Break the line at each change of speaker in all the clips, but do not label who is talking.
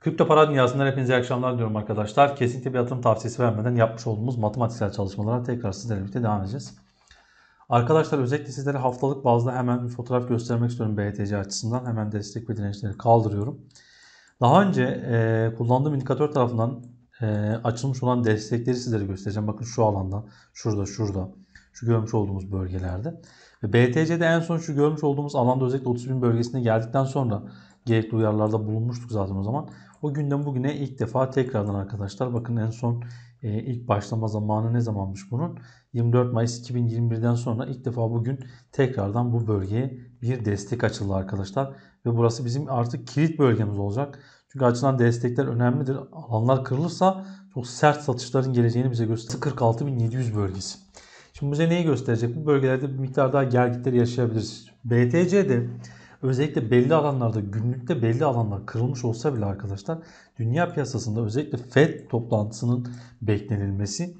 Kripto para dünyasından hepinize iyi akşamlar diliyorum arkadaşlar. Kesinlikle bir yatırım tavsiyesi vermeden yapmış olduğumuz matematiksel çalışmalara tekrar sizlerle birlikte devam edeceğiz. Arkadaşlar özellikle sizlere haftalık bazda hemen bir fotoğraf göstermek istiyorum BTC açısından. Hemen destek ve dirençleri kaldırıyorum. Daha önce e, kullandığım indikatör tarafından e, açılmış olan destekleri sizlere göstereceğim. Bakın şu alanda, şurada, şurada, şu görmüş olduğumuz bölgelerde. Ve BTC'de en son şu görmüş olduğumuz alanda özellikle 30.000 bölgesine geldikten sonra gerekli uyarılarda bulunmuştuk zaten o zaman. O günden bugüne ilk defa tekrardan arkadaşlar bakın en son e, ilk başlama zamanı ne zamanmış bunun? 24 Mayıs 2021'den sonra ilk defa bugün tekrardan bu bölgeye bir destek açıldı arkadaşlar. Ve burası bizim artık kilit bölgemiz olacak. Çünkü açılan destekler önemlidir. Alanlar kırılırsa çok sert satışların geleceğini bize gösteriyor. 46.700 bölgesi. Şimdi bize neyi gösterecek? Bu bölgelerde bir miktar daha gerginlikler yaşayabiliriz. BTC'de Özellikle belli alanlarda günlükte belli alanlar kırılmış olsa bile arkadaşlar dünya piyasasında özellikle Fed toplantısının beklenilmesi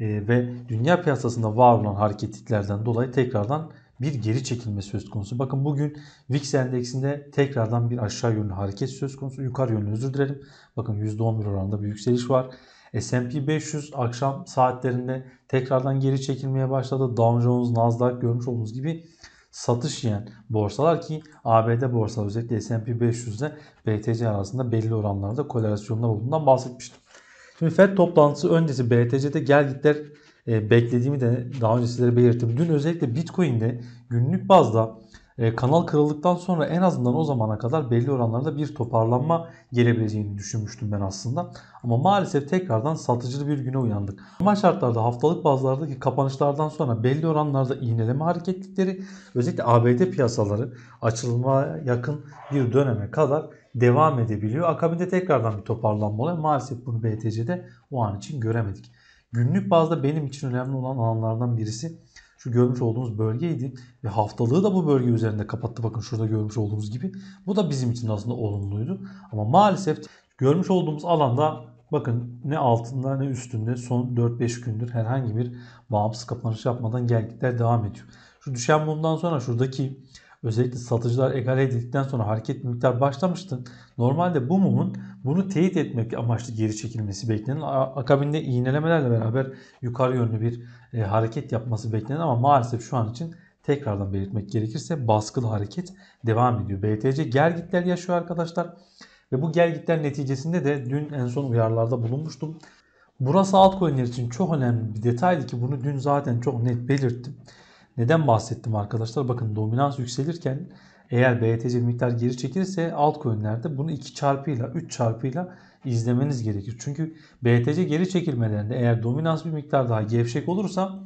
e, ve dünya piyasasında var olan hareketliklerden dolayı tekrardan bir geri çekilme söz konusu. Bakın bugün VIX endeksinde tekrardan bir aşağı yönlü hareket söz konusu. Yukarı yönlü özür dilerim. Bakın %11 oranında bir yükseliş var. S&P 500 akşam saatlerinde tekrardan geri çekilmeye başladı. Dow Jones, Nasdaq görmüş olduğunuz gibi satış yiyen borsalar ki ABD borsaları özellikle S&P 500 ile BTC arasında belli oranlarda korelasyonlar olduğundan bahsetmiştim. Şimdi FED toplantısı öncesi BTC'de gel gitler e, beklediğimi de daha önce sizlere belirttim. Dün özellikle Bitcoin'de günlük bazda ee, kanal kırıldıktan sonra en azından o zamana kadar belli oranlarda bir toparlanma gelebileceğini düşünmüştüm ben aslında. Ama maalesef tekrardan satıcılı bir güne uyandık. Normal şartlarda haftalık bazlardaki kapanışlardan sonra belli oranlarda iğneleme hareketlikleri özellikle ABD piyasaları açılmaya yakın bir döneme kadar devam edebiliyor. Akabinde tekrardan bir toparlanma oluyor. Maalesef bunu BTC'de o an için göremedik. Günlük bazda benim için önemli olan alanlardan birisi şu görmüş olduğunuz bölgeydi. Ve haftalığı da bu bölge üzerinde kapattı. Bakın şurada görmüş olduğumuz gibi. Bu da bizim için aslında olumluydu. Ama maalesef görmüş olduğumuz alanda bakın ne altında ne üstünde son 4-5 gündür herhangi bir bağımsız kapanış yapmadan gelgitler devam ediyor. Şu düşen bundan sonra şuradaki Özellikle satıcılar egale edildikten sonra hareket miktar başlamıştı. Normalde bu mumun bunu teyit etmek amaçlı geri çekilmesi beklenen akabinde iğnelemelerle beraber yukarı yönlü bir e, hareket yapması beklenen ama maalesef şu an için tekrardan belirtmek gerekirse baskılı hareket devam ediyor. BTC gergitler yaşıyor arkadaşlar. Ve bu gergitler neticesinde de dün en son uyarılarda bulunmuştum. Burası altcoin'ler için çok önemli bir detaydı ki bunu dün zaten çok net belirttim. Neden bahsettim arkadaşlar? Bakın dominans yükselirken eğer BTC bir miktar geri çekilirse altcoin'lerde bunu 2 çarpıyla 3 çarpıyla izlemeniz gerekir. Çünkü BTC geri çekilmelerinde eğer dominans bir miktar daha gevşek olursa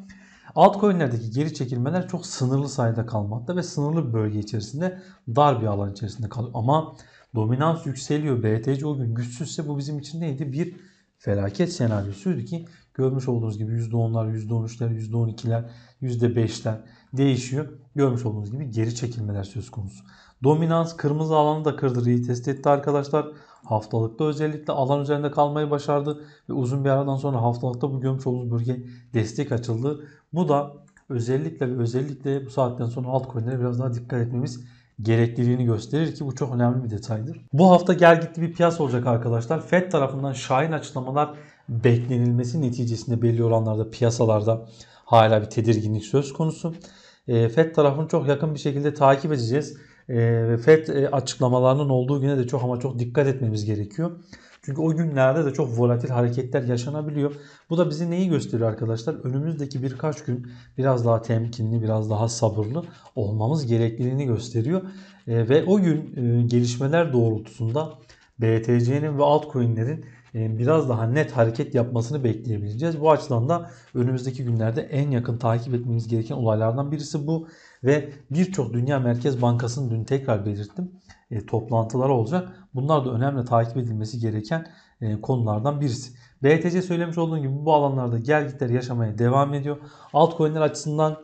altcoin'lerdeki geri çekilmeler çok sınırlı sayıda kalmakta ve sınırlı bir bölge içerisinde dar bir alan içerisinde kalıyor. Ama dominans yükseliyor BTC o gün güçsüzse bu bizim için neydi? Bir felaket senaryosuydu ki Görmüş olduğunuz gibi %10'lar, %13'ler, %12'ler, %5'ler değişiyor. Görmüş olduğunuz gibi geri çekilmeler söz konusu. Dominans kırmızı alanı da kırdı. Retest etti arkadaşlar. Haftalıkta özellikle alan üzerinde kalmayı başardı. Ve uzun bir aradan sonra haftalıkta bu görmüş olduğunuz bölge destek açıldı. Bu da özellikle ve özellikle bu saatten sonra altcoin'lere biraz daha dikkat etmemiz gerekliliğini gösterir ki bu çok önemli bir detaydır. Bu hafta gel gitti bir piyasa olacak arkadaşlar. Fed tarafından şahin açıklamalar beklenilmesi neticesinde belli olanlarda piyasalarda hala bir tedirginlik söz konusu. E, FED tarafını çok yakın bir şekilde takip edeceğiz. E, FED e, açıklamalarının olduğu güne de çok ama çok dikkat etmemiz gerekiyor. Çünkü o günlerde de çok volatil hareketler yaşanabiliyor. Bu da bizi neyi gösteriyor arkadaşlar? Önümüzdeki birkaç gün biraz daha temkinli, biraz daha sabırlı olmamız gerekliliğini gösteriyor. E, ve o gün e, gelişmeler doğrultusunda BTC'nin ve altcoin'lerin ee, biraz daha net hareket yapmasını bekleyebileceğiz. Bu açıdan da önümüzdeki günlerde en yakın takip etmemiz gereken olaylardan birisi bu ve birçok Dünya Merkez bankasının dün tekrar belirttim e, toplantılar olacak. Bunlar da önemli takip edilmesi gereken e, konulardan birisi. BTC söylemiş olduğum gibi bu alanlarda gelgitler yaşamaya devam ediyor. Altcoin'ler açısından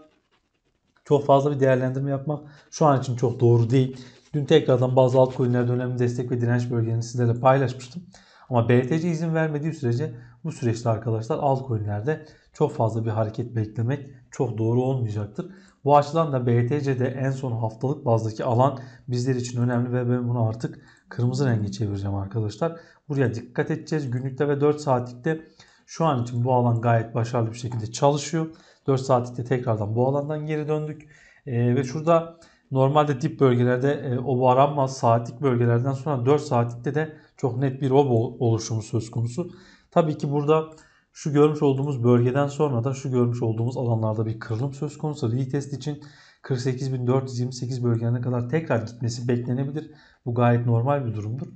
çok fazla bir değerlendirme yapmak şu an için çok doğru değil. Dün tekrardan bazı altcoin'lerde önemli destek ve direnç bölgelerini sizlerle paylaşmıştım. Ama BTC izin vermediği sürece bu süreçte arkadaşlar altcoin'lerde çok fazla bir hareket beklemek çok doğru olmayacaktır. Bu açıdan da BTC'de en son haftalık bazdaki alan bizler için önemli ve ben bunu artık kırmızı renge çevireceğim arkadaşlar. Buraya dikkat edeceğiz. Günlükte ve 4 saatlikte şu an için bu alan gayet başarılı bir şekilde çalışıyor. 4 saatlikte tekrardan bu alandan geri döndük. Ee, ve şurada normalde dip bölgelerde e, o aranmaz saatlik bölgelerden sonra 4 saatlikte de çok net bir rob oluşumu söz konusu. Tabii ki burada şu görmüş olduğumuz bölgeden sonra da şu görmüş olduğumuz alanlarda bir kırılım söz konusu. Retest için 48.428 bölgelerine kadar tekrar gitmesi beklenebilir. Bu gayet normal bir durumdur.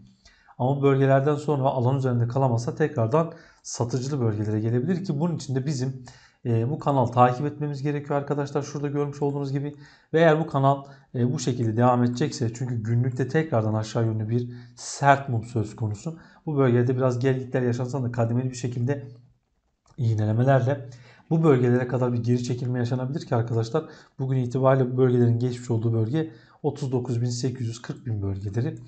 Ama bölgelerden sonra alan üzerinde kalamasa tekrardan satıcılı bölgelere gelebilir ki bunun için de bizim ee, bu kanal takip etmemiz gerekiyor arkadaşlar. Şurada görmüş olduğunuz gibi ve eğer bu kanal e, bu şekilde devam edecekse çünkü günlükte tekrardan aşağı yönlü bir sert mum söz konusu. Bu bölgede biraz gerilikler yaşansa da kademeli bir şekilde iğnelemelerle bu bölgelere kadar bir geri çekilme yaşanabilir ki arkadaşlar bugün itibariyle bu bölgelerin geçmiş olduğu bölge 39.840.000 bölgeleri.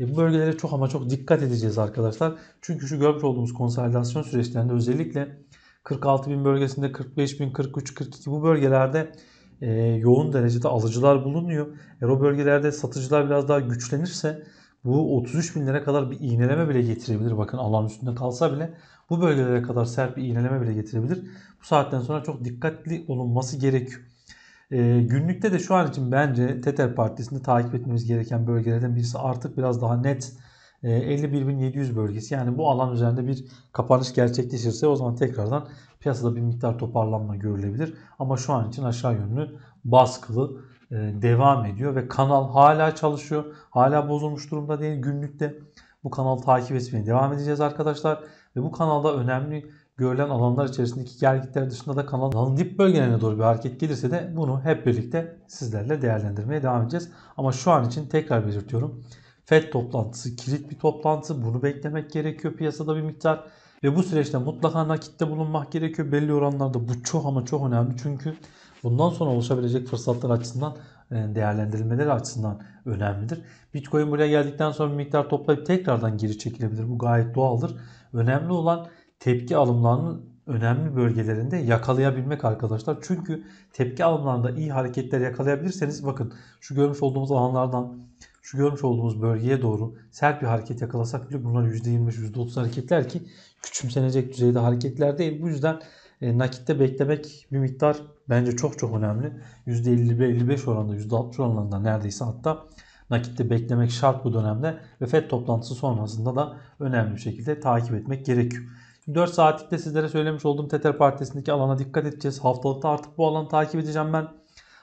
E, bu bölgelere çok ama çok dikkat edeceğiz arkadaşlar. Çünkü şu görmüş olduğumuz konsolidasyon süreçlerinde özellikle 46 bin bölgesinde 45 bin, 43, 42 bu bölgelerde e, yoğun derecede alıcılar bulunuyor. Eğer o bölgelerde satıcılar biraz daha güçlenirse bu 33 bin lira kadar bir iğneleme bile getirebilir. Bakın alan üstünde kalsa bile bu bölgelere kadar sert bir iğneleme bile getirebilir. Bu saatten sonra çok dikkatli olunması gerekiyor. E, günlükte de şu an için bence Tether Partisi'nde takip etmemiz gereken bölgelerden birisi artık biraz daha net 51.700 ee, bölgesi yani bu alan üzerinde bir kapanış gerçekleşirse o zaman tekrardan piyasada bir miktar toparlanma görülebilir. Ama şu an için aşağı yönlü baskılı e, devam ediyor ve kanal hala çalışıyor. Hala bozulmuş durumda değil günlükte. Bu kanal takip etmeye devam edeceğiz arkadaşlar. Ve bu kanalda önemli görülen alanlar içerisindeki gerginlikler dışında da kanalın dip bölgelerine doğru bir hareket gelirse de bunu hep birlikte sizlerle değerlendirmeye devam edeceğiz. Ama şu an için tekrar belirtiyorum. FED toplantısı kilit bir toplantı. Bunu beklemek gerekiyor piyasada bir miktar. Ve bu süreçte mutlaka nakitte bulunmak gerekiyor. Belli oranlarda bu çok ama çok önemli. Çünkü bundan sonra oluşabilecek fırsatlar açısından e, değerlendirilmeleri açısından önemlidir. Bitcoin buraya geldikten sonra bir miktar toplayıp tekrardan geri çekilebilir. Bu gayet doğaldır. Önemli olan tepki alımlarının önemli bölgelerinde yakalayabilmek arkadaşlar. Çünkü tepki alanlarında iyi hareketler yakalayabilirseniz bakın şu görmüş olduğumuz alanlardan şu görmüş olduğumuz bölgeye doğru sert bir hareket yakalasak bile bunlar %25 %30 hareketler ki küçümsenecek düzeyde hareketler değil. Bu yüzden e, nakitte beklemek bir miktar bence çok çok önemli. %55 oranında %60 oranında neredeyse hatta nakitte beklemek şart bu dönemde ve FED toplantısı sonrasında da önemli bir şekilde takip etmek gerekiyor. 4 saatlikte sizlere söylemiş olduğum Tether Partisi'ndeki alana dikkat edeceğiz. Haftalıkta artık bu alanı takip edeceğim ben.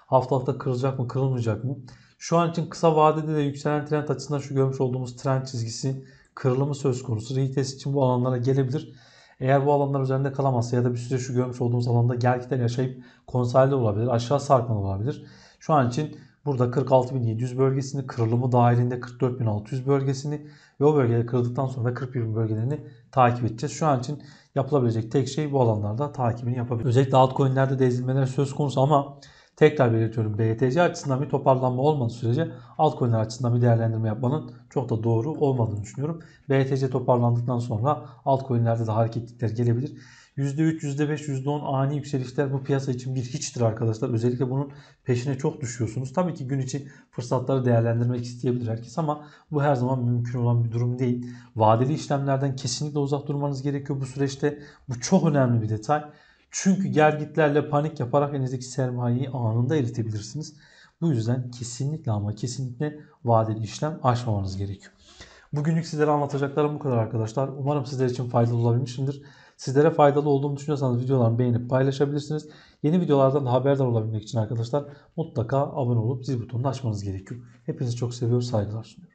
Haftalıkta kırılacak mı kırılmayacak mı? Şu an için kısa vadede de yükselen trend açısından şu görmüş olduğumuz trend çizgisi kırılımı söz konusu. Retest için bu alanlara gelebilir. Eğer bu alanlar üzerinde kalamazsa ya da bir süre şu görmüş olduğumuz alanda gerçekten yaşayıp konsolide olabilir. Aşağı sarkma olabilir. Şu an için Burada 46.700 bölgesini, kırılımı dahilinde 44.600 bölgesini ve o bölgeleri kırıldıktan sonra 41.000 bölgelerini takip edeceğiz. Şu an için yapılabilecek tek şey bu alanlarda takibini yapabilmek. Özellikle altcoin'lerde de ezilmeler söz konusu ama tekrar belirtiyorum BTC açısından bir toparlanma olmadığı sürece altcoin'ler açısından bir değerlendirme yapmanın çok da doğru olmadığını düşünüyorum. BTC toparlandıktan sonra altcoin'lerde de hareketlikler gelebilir. %3, %5, %10 ani yükselişler bu piyasa için bir hiçtir arkadaşlar. Özellikle bunun peşine çok düşüyorsunuz. Tabii ki gün için fırsatları değerlendirmek isteyebilir herkes ama bu her zaman mümkün olan bir durum değil. Vadeli işlemlerden kesinlikle uzak durmanız gerekiyor bu süreçte. Bu çok önemli bir detay. Çünkü gergitlerle panik yaparak elinizdeki sermayeyi anında eritebilirsiniz. Bu yüzden kesinlikle ama kesinlikle vadeli işlem aşmamanız gerekiyor. Bugünlük sizlere anlatacaklarım bu kadar arkadaşlar. Umarım sizler için faydalı olabilmişimdir. Sizlere faydalı olduğunu düşünüyorsanız videolarımı beğenip paylaşabilirsiniz. Yeni videolardan haberdar olabilmek için arkadaşlar mutlaka abone olup zil butonunu açmanız gerekiyor. Hepinizi çok seviyor, saygılar sunuyorum.